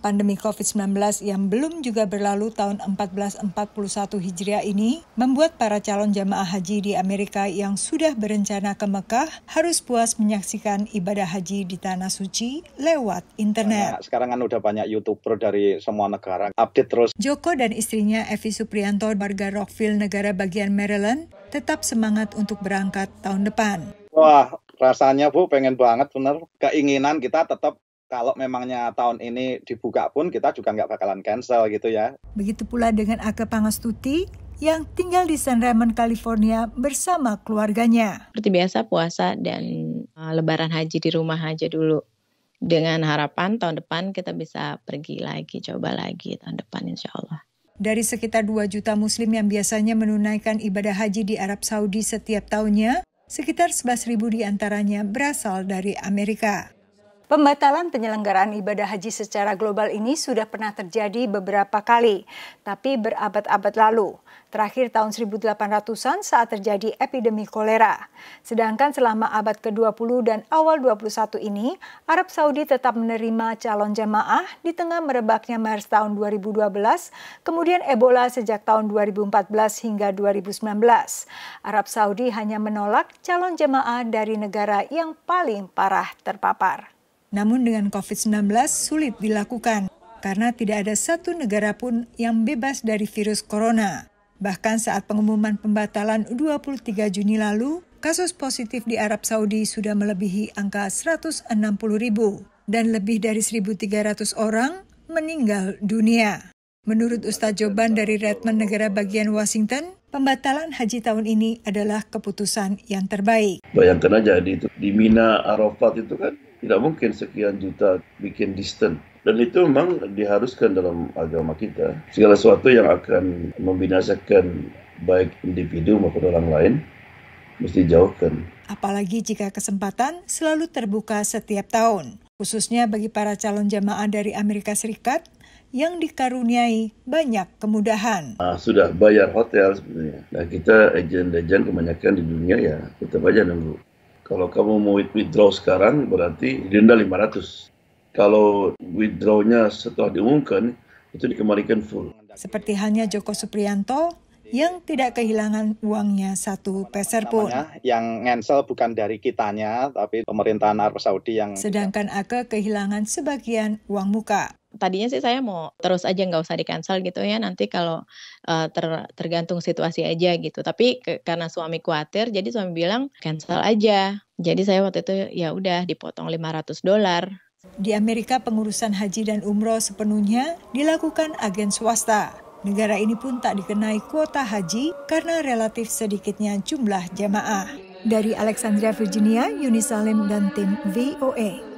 pandemi COVID-19 yang belum juga berlalu tahun 1441 Hijriah ini membuat para calon jamaah haji di Amerika yang sudah berencana ke Mekah harus puas menyaksikan ibadah haji di Tanah Suci lewat internet. Banyak, sekarang kan udah banyak YouTuber dari semua negara, update terus. Joko dan istrinya Evi Suprianto warga Rockville, negara bagian Maryland, tetap semangat untuk berangkat tahun depan. Wah, rasanya Bu pengen banget bener keinginan kita tetap kalau memangnya tahun ini dibuka pun kita juga nggak bakalan cancel gitu ya. Begitu pula dengan Ake Pangestuti yang tinggal di San Ramon, California bersama keluarganya. Seperti biasa puasa dan eh, lebaran haji di rumah aja dulu. Dengan harapan tahun depan kita bisa pergi lagi, coba lagi tahun depan insya Allah. Dari sekitar 2 juta muslim yang biasanya menunaikan ibadah haji di Arab Saudi setiap tahunnya, sekitar 11 11.000 diantaranya berasal dari Amerika. Pembatalan penyelenggaraan ibadah haji secara global ini sudah pernah terjadi beberapa kali, tapi berabad-abad lalu. Terakhir tahun 1800-an saat terjadi epidemi kolera. Sedangkan selama abad ke-20 dan awal 21 ini, Arab Saudi tetap menerima calon jemaah di tengah merebaknya MERS tahun 2012, kemudian Ebola sejak tahun 2014 hingga 2019. Arab Saudi hanya menolak calon jemaah dari negara yang paling parah terpapar. Namun dengan COVID-19 sulit dilakukan karena tidak ada satu negara pun yang bebas dari virus corona. Bahkan saat pengumuman pembatalan 23 Juni lalu, kasus positif di Arab Saudi sudah melebihi angka 160 ribu dan lebih dari 1.300 orang meninggal dunia. Menurut Ustaz Joban dari Redmond negara bagian Washington, pembatalan haji tahun ini adalah keputusan yang terbaik. Bayangkan aja di, di Mina, Arafat itu kan tidak mungkin sekian juta bikin distant. Dan itu memang diharuskan dalam agama kita. Segala sesuatu yang akan membinasakan baik individu maupun orang lain, mesti jauhkan. Apalagi jika kesempatan selalu terbuka setiap tahun, khususnya bagi para calon jamaah dari Amerika Serikat yang dikaruniai banyak kemudahan. Ah, sudah bayar hotel sebenarnya. Nah kita agen-agen kebanyakan di dunia ya kita aja nunggu. Kalau kamu mau withdraw sekarang berarti denda 500. Kalau withdrawnya setelah diumumkan, itu dikembalikan full. Seperti halnya Joko Suprianto, yang tidak kehilangan uangnya satu peser pun. Ya. Yang ngensel bukan dari kitanya, tapi pemerintahan Arab Saudi yang... Sedangkan Ake kehilangan sebagian uang muka tadinya sih saya mau terus aja nggak usah di cancel gitu ya nanti kalau uh, ter, tergantung situasi aja gitu tapi ke, karena suami khawatir jadi suami bilang cancel aja jadi saya waktu itu ya udah dipotong 500 dolar di Amerika pengurusan haji dan umroh sepenuhnya dilakukan agen swasta Negara ini pun tak dikenai kuota haji karena relatif sedikitnya jumlah jemaah. Dari Alexandria, Virginia, Yuni Salim dan tim VOA. E.